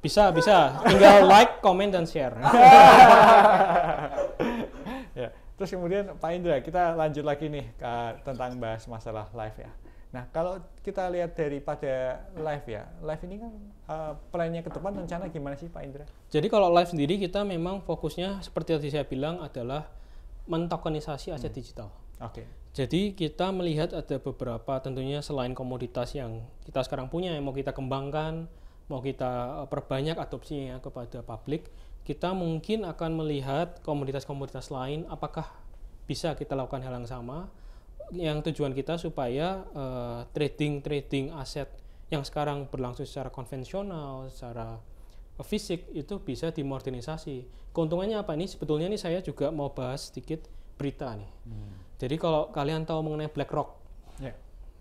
Bisa, bisa. Tinggal like, comment, dan share. ya. Terus kemudian Pak Indra, kita lanjut lagi nih ke, tentang bahas masalah live ya. Nah, kalau kita lihat daripada live ya, live ini kan uh, plannya ke depan rencana gimana sih Pak Indra? Jadi kalau live sendiri kita memang fokusnya seperti tadi saya bilang adalah mentokenisasi aset hmm. digital. Oke. Okay. Jadi kita melihat ada beberapa tentunya selain komoditas yang kita sekarang punya yang mau kita kembangkan, mau kita eh, perbanyak adopsinya kepada publik, kita mungkin akan melihat komoditas-komoditas lain apakah bisa kita lakukan hal yang sama yang tujuan kita supaya eh, trading-trading uh, trading, trading aset yang sekarang berlangsung secara konvensional, secara fisik itu bisa dimortinisasi. Keuntungannya apa nih? Sebetulnya nih saya juga mau bahas sedikit berita nih. Hmm. Jadi kalau kalian tahu mengenai BlackRock, yeah.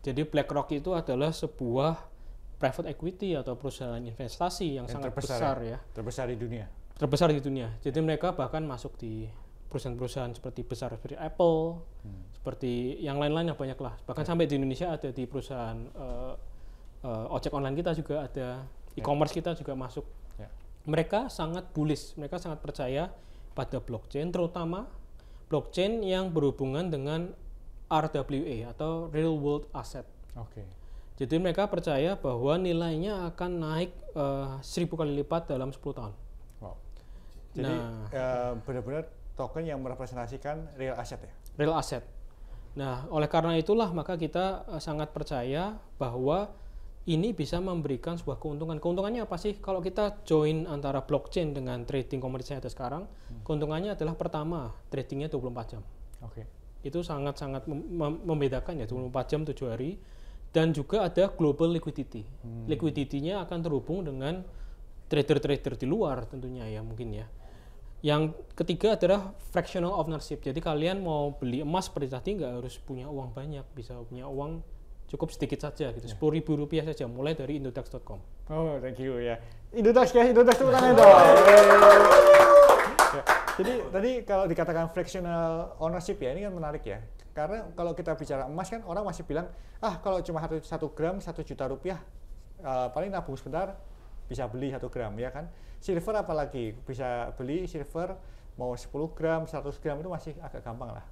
jadi BlackRock itu adalah sebuah private equity atau perusahaan investasi yang, yang sangat besar ya? ya. Terbesar di dunia. Terbesar di dunia. Jadi mereka bahkan masuk di perusahaan-perusahaan seperti besar seperti Apple, hmm. seperti yang lain-lain yang banyak lah. Bahkan yeah. sampai di Indonesia ada di perusahaan uh, uh, ojek online kita juga ada, e-commerce yeah. kita juga masuk mereka sangat bullish, mereka sangat percaya pada blockchain, terutama blockchain yang berhubungan dengan RWA atau Real World Asset. Oke. Okay. Jadi mereka percaya bahwa nilainya akan naik eh, seribu kali lipat dalam 10 tahun. Wow. Jadi nah, uh, benar-benar token yang merepresentasikan real asset ya? Real asset. Nah, oleh karena itulah maka kita uh, sangat percaya bahwa ini bisa memberikan sebuah keuntungan. Keuntungannya apa sih? Kalau kita join antara blockchain dengan trading komersial yang ada sekarang, hmm. keuntungannya adalah pertama, tradingnya 24 jam. Oke. Okay. Itu sangat-sangat mem membedakan ya, 24 jam 7 hari. Dan juga ada global liquidity. Hmm. Liquidity-nya akan terhubung dengan trader-trader di luar tentunya ya mungkin ya. Yang ketiga adalah fractional ownership. Jadi kalian mau beli emas seperti tadi nggak harus punya uang banyak, bisa punya uang cukup sedikit saja gitu ya. sepuluh ribu rupiah saja mulai dari indodax.com oh thank you ya indodax ya indodax itu kan itu jadi tadi kalau dikatakan fractional ownership ya ini kan menarik ya karena kalau kita bicara emas kan orang masih bilang ah kalau cuma satu, satu gram satu juta rupiah uh, paling nabung sebentar bisa beli satu gram ya kan silver apalagi bisa beli silver mau 10 gram 100 gram itu masih agak gampang lah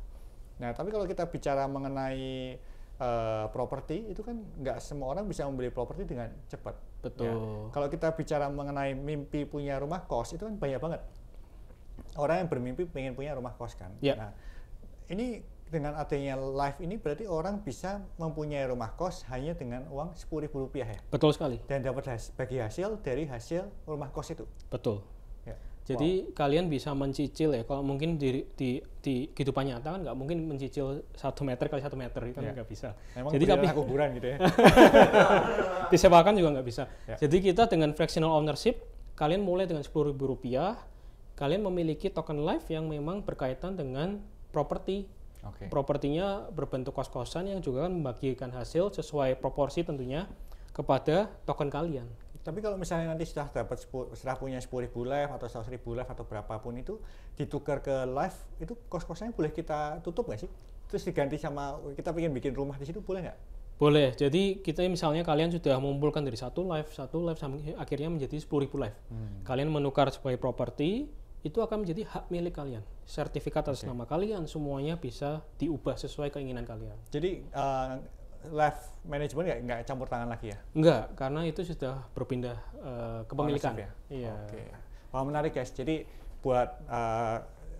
nah tapi kalau kita bicara mengenai uh, properti itu kan nggak semua orang bisa membeli properti dengan cepat. Betul. Ya. Kalau kita bicara mengenai mimpi punya rumah kos itu kan banyak banget orang yang bermimpi pengen punya rumah kos kan. Ya. Nah ini dengan adanya live ini berarti orang bisa mempunyai rumah kos hanya dengan uang sepuluh ribu rupiah ya. Betul sekali. Dan dapat bagi hasil dari hasil rumah kos itu. Betul. Jadi wow. kalian bisa mencicil ya, kalau mungkin di, di, di kehidupan nyata kan nggak mungkin mencicil satu meter kali satu meter itu kan yeah. nggak bisa. Memang Jadi tapi kuburan gitu ya. disewakan juga nggak bisa. Yeah. Jadi kita dengan fractional ownership, kalian mulai dengan sepuluh ribu rupiah, kalian memiliki token life yang memang berkaitan dengan properti. Okay. Propertinya berbentuk kos-kosan yang juga kan membagikan hasil sesuai proporsi tentunya kepada token kalian tapi kalau misalnya nanti sudah dapat sudah punya 10.000 live atau 100.000 live atau berapapun itu ditukar ke live itu kos-kosnya boleh kita tutup nggak sih? Terus diganti sama kita pengen bikin rumah di situ boleh nggak? Boleh. Jadi kita misalnya kalian sudah mengumpulkan dari satu live, satu live sampai akhirnya menjadi 10.000 live. Hmm. Kalian menukar sebagai properti itu akan menjadi hak milik kalian. Sertifikat atas okay. nama kalian semuanya bisa diubah sesuai keinginan kalian. Jadi uh, life management nggak nggak campur tangan lagi ya? Nggak, karena itu sudah berpindah uh, eh, kepemilikan. ya? Iya. Oke. Okay. Wah menarik guys. Jadi buat uh,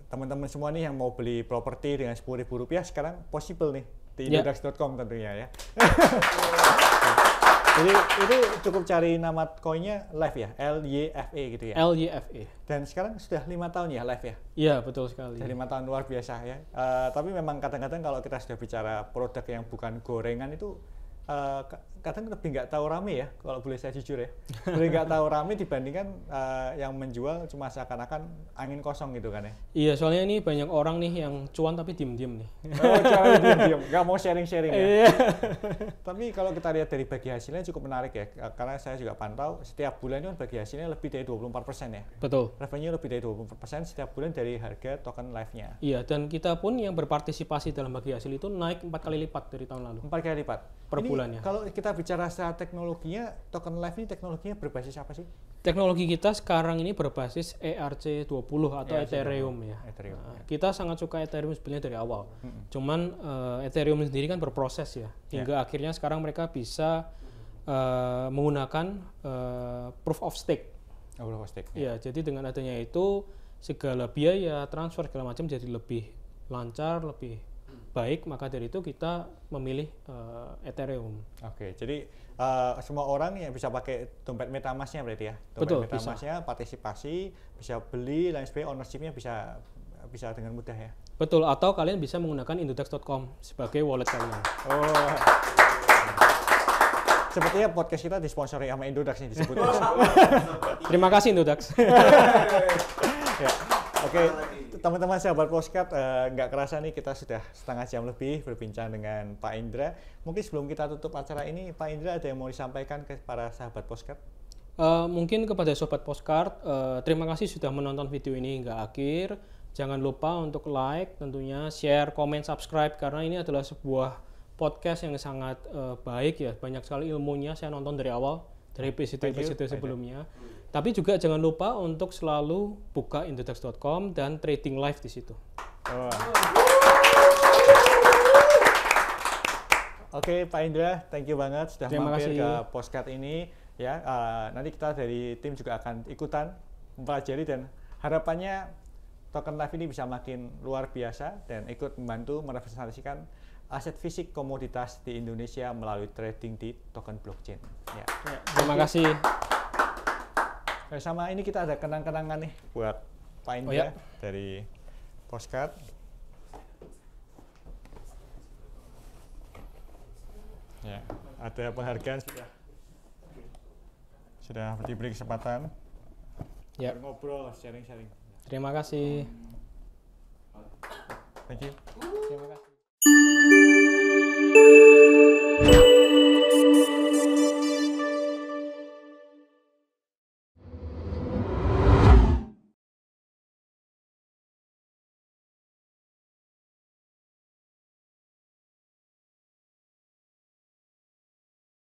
teman-teman semua nih yang mau beli properti dengan sepuluh ribu rupiah sekarang possible nih di yeah. indodax.com tentunya ya. Jadi itu cukup cari nama koinnya Live ya, L Y F E gitu ya. L Y F E. Dan sekarang sudah lima tahun ya Live ya. Iya betul sekali. lima tahun luar biasa ya. Uh, tapi memang kadang-kadang kalau kita sudah bicara produk yang bukan gorengan itu uh, kadang lebih nggak tahu rame ya kalau boleh saya jujur ya lebih nggak tahu rame dibandingkan uh, yang menjual cuma seakan-akan angin kosong gitu kan ya iya soalnya ini banyak orang nih yang cuan tapi diem-diem nih oh diem-diem nggak mau sharing-sharing ya iya. tapi kalau kita lihat dari bagi hasilnya cukup menarik ya eh, karena saya juga pantau setiap bulan itu bagi hasilnya lebih dari 24 persen ya betul revenue lebih dari 24 persen setiap bulan dari harga token live-nya iya dan kita pun yang berpartisipasi dalam bagi hasil itu naik empat kali lipat dari tahun lalu empat kali lipat per ini bulannya kalau kita kita bicara secara teknologinya, token live ini teknologinya berbasis apa sih? Teknologi kita sekarang ini berbasis ERC20 atau ERC20. Ethereum ya. Ethereum, nah, ya. Kita sangat suka Ethereum sebenarnya dari awal. Mm -hmm. Cuman uh, Ethereum sendiri kan berproses ya, ya. hingga yeah. akhirnya sekarang mereka bisa uh, menggunakan uh, proof of stake. Oh, proof of stake. Ya. ya, jadi dengan adanya itu segala biaya transfer segala macam jadi lebih lancar, lebih baik, maka dari itu kita memilih uh, Ethereum. Oke, okay, jadi uh, semua orang yang bisa pakai dompet MetaMask-nya berarti ya? Dompet Betul, MetaMask-nya partisipasi, bisa beli, lain sebagainya, ownership-nya bisa bisa dengan mudah ya? Betul, atau kalian bisa menggunakan indodex.com sebagai wallet kalian. Oh. Sepertinya podcast kita disponsori sama Indodax yang disebutnya. Terima kasih Indodax. Oke, okay, teman-teman sahabat Postcard, eh, nggak uh, kerasa nih kita sudah setengah jam lebih berbincang dengan Pak Indra. Mungkin sebelum kita tutup acara ini, Pak Indra ada yang mau disampaikan ke para sahabat Postcard? Uh, eh, mungkin kepada sobat Postcard, uh, eh, terima kasih sudah menonton video ini hingga akhir. Jangan lupa untuk like, tentunya share, komen, subscribe, karena ini adalah sebuah podcast yang sangat uh, baik ya. Banyak sekali ilmunya, saya nonton dari awal, dari episode-episode episode sebelumnya. Thank you. Tapi juga jangan lupa untuk selalu buka indotex.com dan trading live di situ. Oh. Oke, okay, Pak Indra, thank you banget sudah Terima mampir kasih. ke postcard ini. Ya, uh, nanti kita dari tim juga akan ikutan mempelajari dan harapannya token live ini bisa makin luar biasa dan ikut membantu merepresentasikan aset fisik komoditas di Indonesia melalui trading di token blockchain. Ya. Ya, terima kasih. Eh, sama ini kita ada kenang-kenangan nih buat Pak Indra oh, iya. ya. dari postcard. Ya, ada penghargaan sudah sudah diberi kesempatan. Ya. Ngobrol, sharing-sharing. Terima kasih. Thank you. Terima kasih.